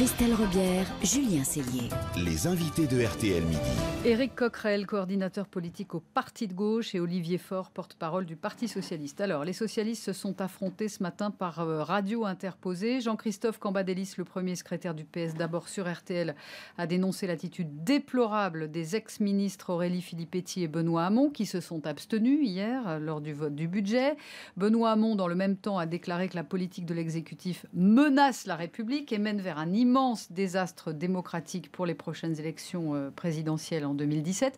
Christelle Robière, Julien Cellier. Les invités de RTL Midi. Éric Coquerel, coordinateur politique au Parti de gauche, et Olivier Faure, porte-parole du Parti socialiste. Alors, les socialistes se sont affrontés ce matin par euh, radio interposée. Jean-Christophe Cambadélis, le premier secrétaire du PS d'abord sur RTL, a dénoncé l'attitude déplorable des ex-ministres Aurélie Filippetti et Benoît Hamon, qui se sont abstenus hier euh, lors du vote du budget. Benoît Hamon, dans le même temps, a déclaré que la politique de l'exécutif menace la République et mène vers un immense immense désastre démocratique pour les prochaines élections euh, présidentielles en 2017.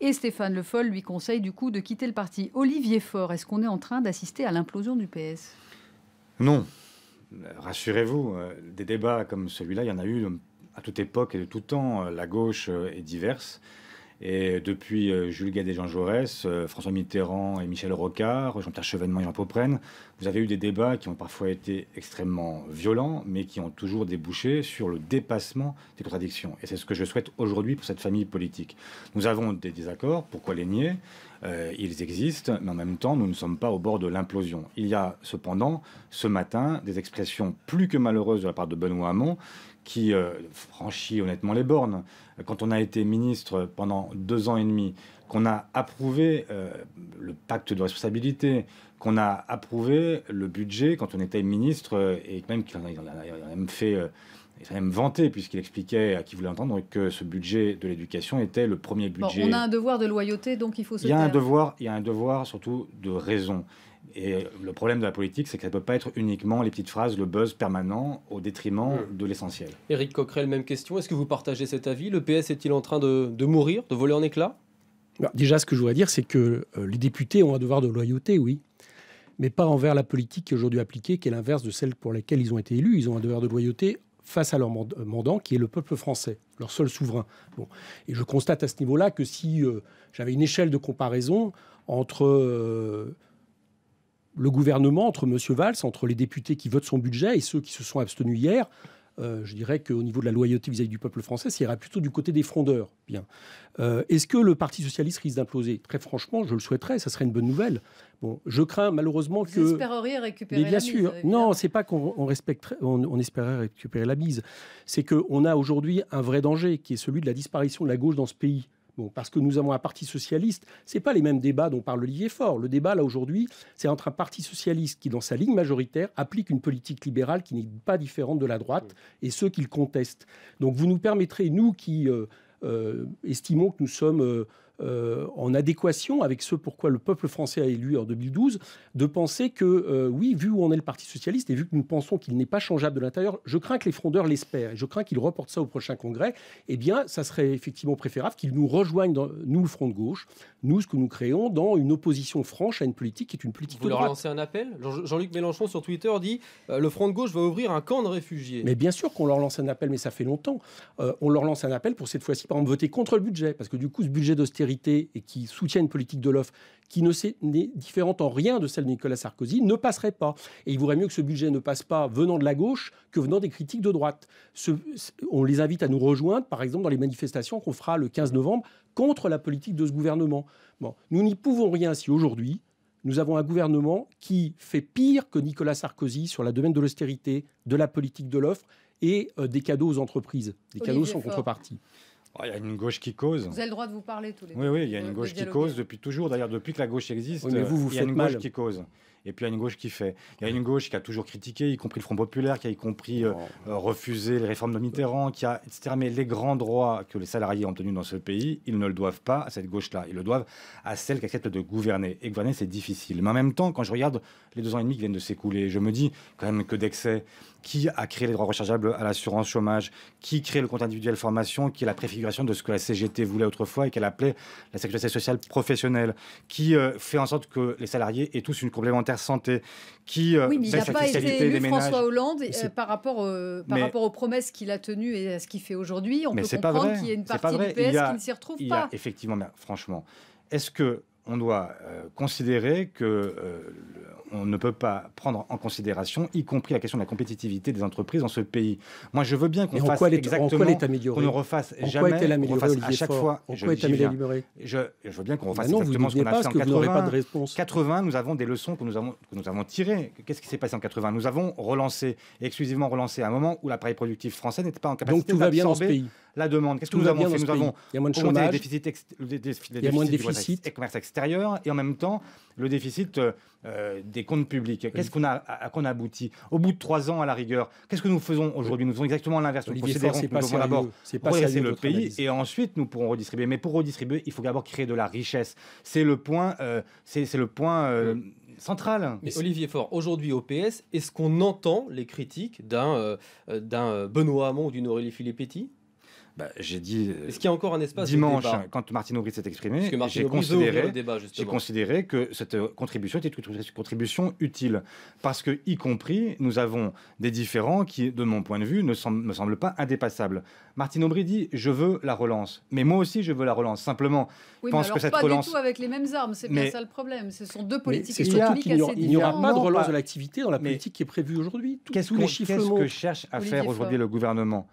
Et Stéphane Le Foll lui conseille du coup de quitter le parti. Olivier Faure, est-ce qu'on est en train d'assister à l'implosion du PS Non. Rassurez-vous, euh, des débats comme celui-là, il y en a eu à toute époque et de tout temps. Euh, la gauche est diverse. Et depuis euh, Jules Guedet, Jean Jaurès, euh, François Mitterrand et Michel Rocard, Jean-Pierre Chevènement et Jean Poprenne, vous avez eu des débats qui ont parfois été extrêmement violents, mais qui ont toujours débouché sur le dépassement des contradictions. Et c'est ce que je souhaite aujourd'hui pour cette famille politique. Nous avons des désaccords, pourquoi les nier euh, Ils existent, mais en même temps, nous ne sommes pas au bord de l'implosion. Il y a cependant, ce matin, des expressions plus que malheureuses de la part de Benoît Hamon qui euh, franchit honnêtement les bornes. Quand on a été ministre pendant deux ans et demi, qu'on a approuvé euh, le pacte de responsabilité, qu'on a approuvé le budget quand on était ministre, euh, et même qu'il en, a même fait, il même vanté, puisqu'il expliquait à qui voulait entendre que ce budget de l'éducation était le premier budget. Bon, on a un devoir de loyauté, donc il faut se il y a un devoir, Il y a un devoir surtout de raison. Et le problème de la politique, c'est que ça ne peut pas être uniquement les petites phrases, le buzz permanent, au détriment mmh. de l'essentiel. Éric Coquerel, même question. Est-ce que vous partagez cet avis Le PS est-il en train de, mourir, de voler en éclats bah, Déjà, ce que je voudrais dire, c'est que euh, les députés ont un devoir de loyauté, oui. Mais pas envers la politique qui est aujourd'hui appliquée, qui est l'inverse de celle pour laquelle ils ont été élus. Ils ont un devoir de loyauté face à leur euh, mandant, qui est le peuple français, leur seul souverain. Bon. Et je constate à ce niveau-là que si euh, j'avais une échelle de comparaison entre le gouvernement, entre M. Valls, entre les députés qui votent son budget et ceux qui se sont abstenus hier, euh, je dirais qu'au niveau de la loyauté vis-à-vis du peuple français, ça plutôt du côté des frondeurs. Bien. Euh, est-ce que le Parti socialiste risque d'imploser Très franchement, je le souhaiterais, ça serait une bonne nouvelle. Bon, je crains malheureusement que. Vous espéreriez récupérer Mais bien la sûr. Mise, non, n'est pas qu'on espérait récupérer la mise. C'est qu'on a aujourd'hui un vrai danger qui est celui de la disparition de la gauche dans ce pays parce que nous avons un parti socialiste, ce n'est pas les mêmes débats dont parle Olivier Faure. Le débat, là, aujourd'hui, c'est entre un parti socialiste qui, dans sa ligne majoritaire, applique une politique libérale qui n'est pas différente de la droite et ceux qu'il le contestent. Donc vous nous permettrez, nous qui euh, euh, estimons que nous sommes... Euh, euh, en adéquation avec ce pourquoi le peuple français a élu en 2012, de penser que, euh, oui, vu où on est le Parti socialiste et vu que nous pensons qu'il n'est pas changeable de l'intérieur, je crains que les frondeurs l'espèrent et je crains qu'ils reportent ça au prochain congrès. Eh bien, ça serait effectivement préférable qu'ils nous rejoignent, dans, nous, le Front de gauche, nous, ce que nous créons, dans une opposition franche à une politique qui est une politique Vous de leur lancez un appel Jean-Luc Mélenchon sur Twitter dit euh, le Front de gauche va ouvrir un camp de réfugiés. Mais bien sûr qu'on leur lance un appel, mais ça fait longtemps. on leur lance un appel pour cette fois-ci, par exemple, voter contre le budget, parce que du coup, ce budget d'austérité et qui soutiennent une politique de l'offre qui ne n'est différente en rien de celle de Nicolas Sarkozy, ne passerait pas. Et il vaudrait mieux que ce budget ne passe pas venant de la gauche que venant des critiques de droite. on les invite à nous rejoindre, par exemple, dans les manifestations qu'on fera le 15 novembre contre la politique de ce gouvernement. Bon, nous n'y pouvons rien si aujourd'hui, nous avons un gouvernement qui fait pire que Nicolas Sarkozy sur la domaine de l'austérité, de la politique de l'offre et euh, des cadeaux aux entreprises, des cadeaux sans contrepartie. Ah, il y a une gauche qui cause. Vous avez le droit de vous parler tous les Oui, oui, il y a une gauche qui cause depuis toujours. D'ailleurs, depuis que la gauche existe, vous, vous il y a une gauche qui cause et puis il y a une gauche qui fait. Il y a une gauche qui a toujours critiqué, y compris le Front Populaire, qui a y compris euh, oh. euh, refusé les réformes de Mitterrand, qui a, etc. Mais les grands droits que les salariés ont tenus dans ce pays, ils ne le doivent pas à cette gauche-là. Ils le doivent à celle qui accepte de gouverner. Et gouverner, c'est difficile. Mais en même temps, quand je regarde les deux ans et demi qui viennent de s'écouler, je me dis quand même que d'excès, qui a créé les droits rechargeables à l'assurance chômage, qui crée le compte individuel formation, qui est la préfiguration de ce que la CGT voulait autrefois et qu'elle appelait la sécurité sociale professionnelle, qui euh, fait en sorte que les salariés aient tous une complémentaire santé qui euh, oui, mais il n'a pas été élu François Hollande euh, par, euh, rapport, aux promesses qu'il a tenues et à ce qu'il fait aujourd'hui. On peut comprendre qu'il y a une partie du PS qui ne s'y retrouve pas. a, effectivement, franchement, est-ce que on doit considérer que on ne peut pas prendre en considération, y compris la question de la compétitivité des entreprises dans ce pays. Moi, je veux bien qu'on fasse exactement, qu'on ne refasse en jamais, quoi refasse à chaque fois. En je, est je, je, veux bien qu'on refasse bah non, exactement ce qu'on a fait en 80. Pas 80, nous avons des leçons que nous avons, tirées. Qu'est-ce qui s'est passé en 80 Nous avons relancé, exclusivement relancé, à un moment où l'appareil productif français n'était pas en capacité Donc, tout va bien dans ce pays la demande. Qu'est-ce que nous avons fait Nous avons il y a moins de chômage, déficits il y a moins de déficit. commerce extérieur et en même temps le déficit euh, euh des comptes publics. Qu'est-ce qu'on a, qu'on abouti Au bout de trois ans, à la rigueur, qu'est-ce que nous faisons aujourd'hui Nous faisons exactement l'inverse. Nous considérons que nous devons le pays et ensuite nous pourrons redistribuer. Mais pour redistribuer, il faut d'abord créer de la richesse. C'est le point, euh, c'est, c'est le point euh, central. Mais Olivier Fort, aujourd'hui au PS, est-ce qu'on entend les critiques d'un, euh, d'un Benoît Hamon ou d'une Aurélie Filippetti bah, j'ai dit. Euh, Est-ce qu'il y a encore un espace Dimanche, quand Martine Aubry s'est exprimé j'ai considéré, considéré, que cette euh, contribution était une contribution utile. Parce que, y compris, nous avons des différends qui, de mon point de vue, ne me semblent pas indépassables. Martine Aubry dit Je veux la relance. Mais moi aussi, je veux la relance. Simplement, je pense que cette relance. Pas du tout avec les mêmes armes, c'est bien ça le problème. Ce sont deux politiques qui assez différentes. Il n'y aura pas de relance de l'activité dans la politique qui est prévue aujourd'hui. Qu'est-ce que cherche à faire aujourd'hui le gouvernement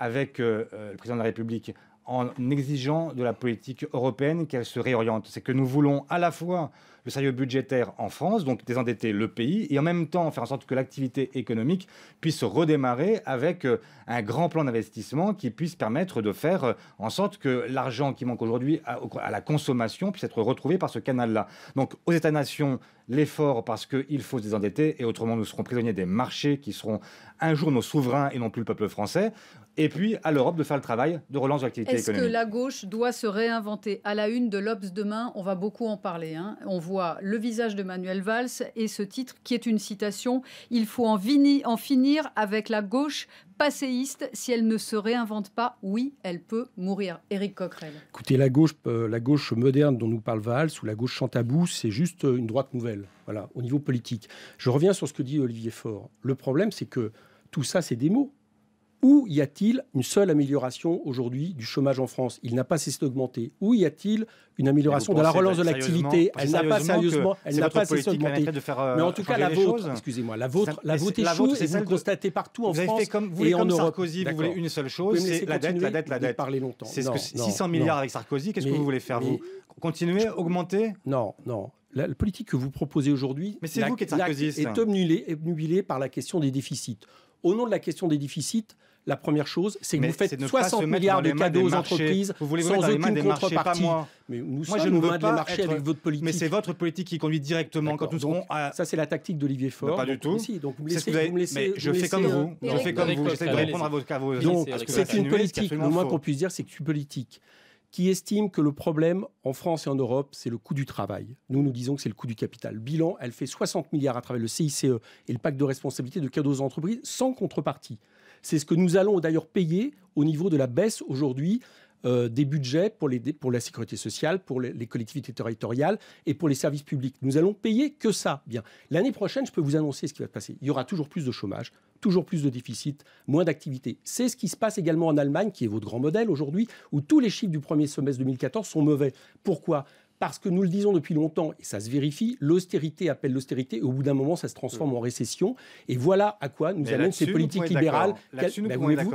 avec euh, euh, le président de la République en exigeant de la politique européenne qu'elle se réoriente. C'est que nous voulons à la fois le sérieux budgétaire en France, donc désendetter le pays, et en même temps faire en sorte que l'activité économique puisse redémarrer avec euh, un grand plan d'investissement qui puisse permettre de faire euh, en sorte que l'argent qui manque aujourd'hui à, la consommation puisse être retrouvé par ce canal-là. Donc aux États-nations, l'effort parce qu'il faut se désendetter et autrement nous serons prisonniers des marchés qui seront un jour nos souverains et non plus le peuple français. Et puis à l'Europe de faire le travail de relance de l'activité économique. Est-ce que la gauche doit se réinventer À la une de l'Obs demain, on va beaucoup en parler. Hein. On vous le visage de Manuel Valls et ce titre qui est une citation Il faut en, finir avec la gauche passéiste, si elle ne se réinvente pas, oui, elle peut mourir. Éric Coquerel. Écoutez, la gauche, euh, la gauche moderne dont nous parle Valls ou la gauche chantabou, c'est juste euh, une droite nouvelle, voilà, au niveau politique. Je reviens sur ce que dit Olivier Faure. Le problème, c'est que tout ça, c'est des mots. Où y a-t-il une seule amélioration aujourd'hui du chômage en France Il n'a pas cessé d'augmenter. Où y a-t-il une amélioration de la relance de bah, l'activité Elle n'a pas sérieusement, elle n'a pas cessé d'augmenter. Euh, mais en tout cas, la vôtre, excusez-moi, la vôtre, la vôtre est, chaude et vous constatez partout en France comme, vous et comme en Sarkozy, vous voulez une seule chose, c'est la dette, la dette, la dette. longtemps. C'est 600 milliards avec Sarkozy. Qu'est-ce que vous voulez faire vous Continuer, augmenter Non, non. La, politique que vous proposez aujourd'hui est, c'est vous qui obnubilée par la question des déficits. Au nom de la question des déficits, la première chose, c'est que vous faites 60 milliards de cadeaux aux entreprises sans aucune contrepartie. Moi. nous moi, je aux mains des avec votre politique. Mais c'est votre politique qui conduit directement quand nous serons à... Ça, c'est la tactique d'Olivier bah, Faure. pas du tout. C'est donc vous me laissez, vous avez... mais je fais comme vous. Je fais comme vous. J'essaie de répondre à vos cadeaux. Donc, c'est une politique, le moins qu'on puisse dire, c'est que c'est une politique qui estime que le problème en France et en Europe, c'est le coût du travail. Nous, nous disons que c'est le coût du capital. Bilan, elle fait 60 milliards à travers le CICE et le pacte de responsabilité de cadeaux aux entreprises sans contrepartie. C'est ce que nous allons d'ailleurs payer au niveau de la baisse aujourd'hui euh, des budgets pour, la sécurité sociale, pour les, collectivités territoriales et pour les services publics. Nous allons payer que ça. Bien. L'année prochaine, je peux vous annoncer ce qui va se passer. Il y aura toujours plus de chômage, toujours plus de déficit, moins d'activité. C'est ce qui se passe également en Allemagne, qui est votre grand modèle aujourd'hui, où tous les chiffres du premier semestre 2014 sont mauvais. Pourquoi parce que nous le disons depuis longtemps, et ça se vérifie, l'austérité appelle l'austérité, et au bout d'un moment, ça se transforme mm. en récession. Et voilà à quoi nous amène ces politiques libérales. Ben,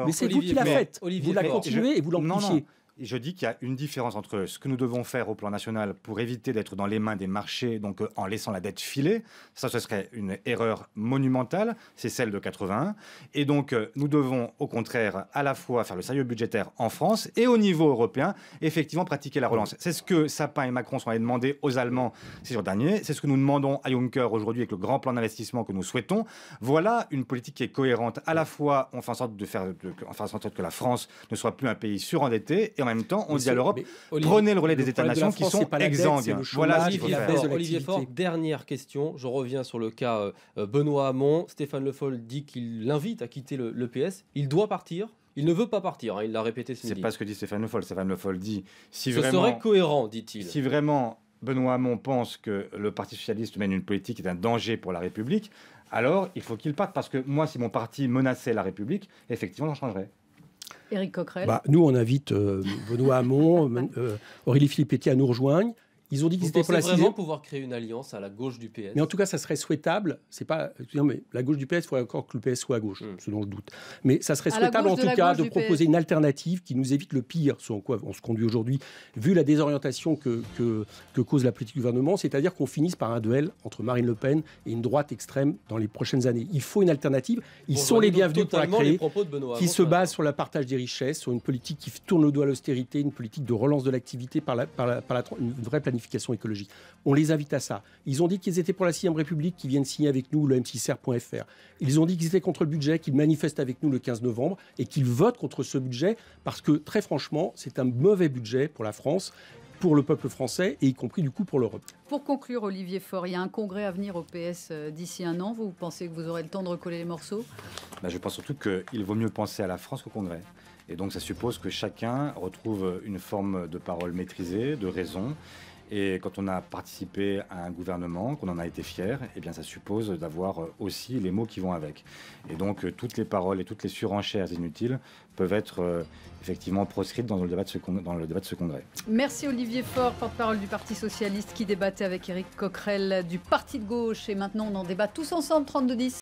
mais c'est vous qui la faites. Olivier, vous la continuez et vous l'amplifiez je dis qu'il y a une différence entre ce que nous devons faire au plan national pour éviter d'être dans les mains des marchés, donc euh, en laissant la dette filer, ça ce serait une erreur monumentale, c'est celle de 81. Et donc euh, nous devons au contraire à la fois faire le sérieux budgétaire en France et au niveau européen, effectivement pratiquer la relance. C'est ce que Sapin et Macron sont allés demander aux Allemands ces jours derniers, c'est ce que nous demandons à Juncker aujourd'hui avec le grand plan d'investissement que nous souhaitons. Voilà une politique qui est cohérente. À la fois on fait en sorte de faire, en sorte que la France ne soit plus un pays surendetté et en même temps, on dit à l'Europe, prenez le relais des États-nations qui sont exsangues. Voilà Olivier Faure, dernière question. Je reviens sur le cas euh, euh, Benoît Hamon. Stéphane Le Foll dit qu'il l'invite à quitter le PS. Il doit partir. Il ne veut pas partir, hein, il l'a répété ce C'est pas ce que dit Stéphane Le Foll. Stéphane Le Foll dit si ce serait cohérent, dit-il. Si vraiment Benoît Hamon pense que le Parti socialiste mène une politique qui est un danger pour la République, alors il faut qu'il parte parce que moi, si mon parti menaçait la République, effectivement, j'en changerais. Bah, nous, on invite euh, Benoît Hamon, euh, Aurélie Filippetti à nous rejoindre. Ils ont dit qu'ils étaient pour la vraiment pouvoir créer une alliance à la gauche du PS. Mais en tout cas, ça serait souhaitable. C'est pas mais la gauche du PS, il faudrait encore que le PS soit à gauche, hmm. selon ce dont je doute. Mais ça serait souhaitable en tout cas de proposer une alternative qui nous évite le pire, ce en quoi on se conduit aujourd'hui, vu la désorientation que, que, cause la politique du gouvernement, c'est-à-dire qu'on finisse par un duel entre Marine Le Pen et une droite extrême dans les prochaines années. Il faut une alternative. Ils sont les bienvenus pour la créer, qui se base sur le partage des richesses, sur une politique qui tourne le doigt à l'austérité, une politique de relance de l'activité par, la, par, la, par la, une vraie planification écologique. On les invite à ça. Ils ont dit qu'ils étaient pour la 6ème République, qu'ils viennent signer avec nous le m6r.fr. Ils ont dit qu'ils étaient contre le budget, qu'ils manifestent avec nous le 15 novembre et qu'ils votent contre ce budget parce que, très franchement, c'est un mauvais budget pour la France pour le peuple français et y compris du coup pour l'Europe. Pour conclure, Olivier Faure, il y a un congrès à venir au PS euh, d'ici un an. Vous pensez que vous aurez le temps de recoller les morceaux ben, Je pense surtout qu'il vaut mieux penser à la France qu'au congrès. Et donc ça suppose que chacun retrouve une forme de parole maîtrisée, de raison, et quand on a participé à un gouvernement, qu'on en a été fier, eh bien ça suppose d'avoir euh, aussi les mots qui vont avec. Et donc euh, toutes les paroles et toutes les surenchères inutiles peuvent être euh, effectivement proscrites dans le, débat de ce dans le débat de congrès. Merci Olivier Faure, porte-parole du Parti Socialiste, qui débattait avec Eric Coquerel du Parti de gauche. Et maintenant on en débat tous ensemble, 32-10.